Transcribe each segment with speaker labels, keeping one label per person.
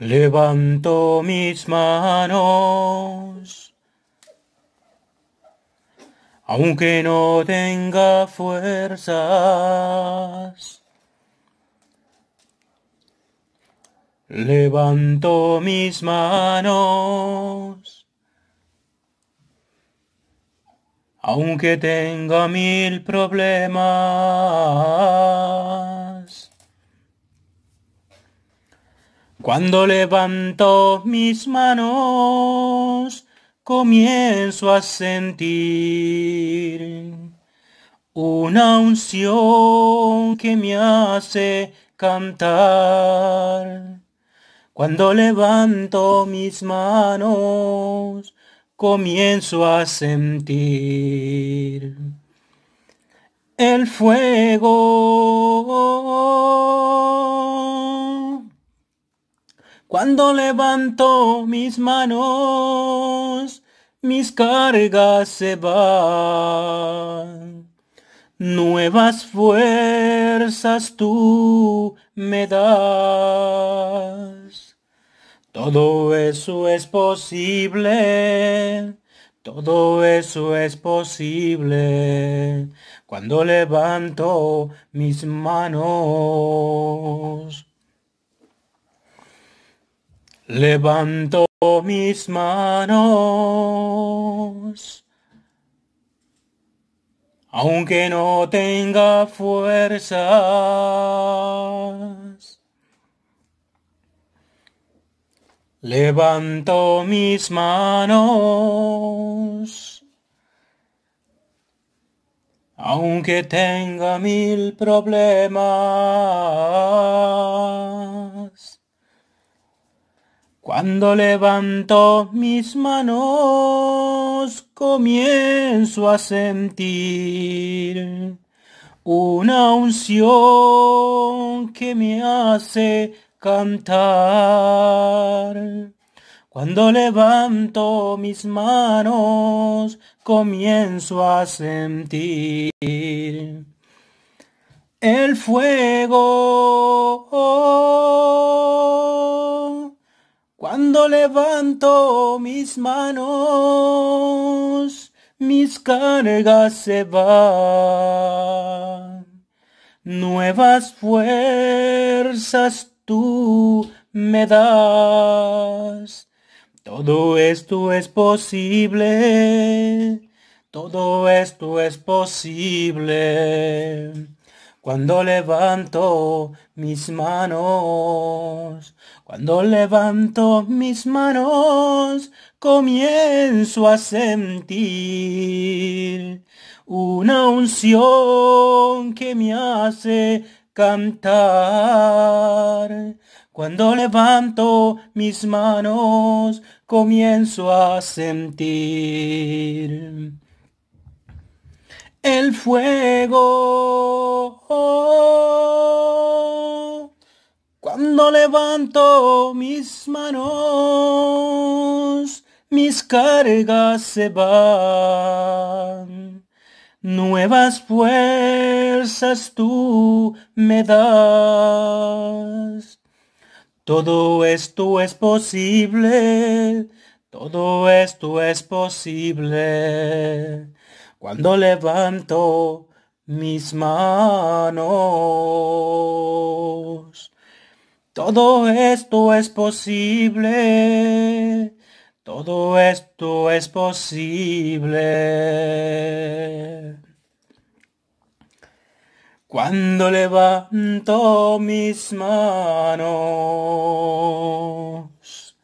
Speaker 1: Levanto mis manos, aunque no tenga fuerzas. Levanto mis manos, aunque tenga mil problemas. Cuando levanto mis manos, comienzo a sentir una unción que me hace cantar. Cuando levanto mis manos, comienzo a sentir el fuego cuando levanto mis manos, mis cargas se van. Nuevas fuerzas tú me das. Todo eso es posible. Todo eso es posible cuando levanto mis manos. Levanto mis manos, aunque no tenga fuerzas. Levanto mis manos, aunque tenga mil problemas. Cuando levanto mis manos, comienzo a sentir una unción que me hace cantar. Cuando levanto mis manos, comienzo a sentir el fuego levanto mis manos, mis cargas se van. Nuevas fuerzas tú me das. Todo esto es posible. Todo esto es posible. Cuando levanto mis manos, cuando levanto mis manos, comienzo a sentir una unción que me hace cantar. Cuando levanto mis manos, comienzo a sentir el fuego. Cuando levanto mis manos, mis cargas se van. Nuevas fuerzas tú me das. Todo esto es posible, todo esto es posible cuando levanto mis manos. Todo esto es posible, todo esto es posible. Cuando levanto mis manos,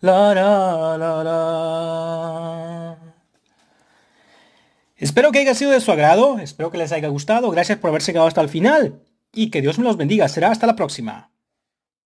Speaker 1: la la la la. Espero que haya sido de su agrado, espero que les haya gustado, gracias por haberse quedado hasta el final y que Dios me los bendiga, será hasta la próxima.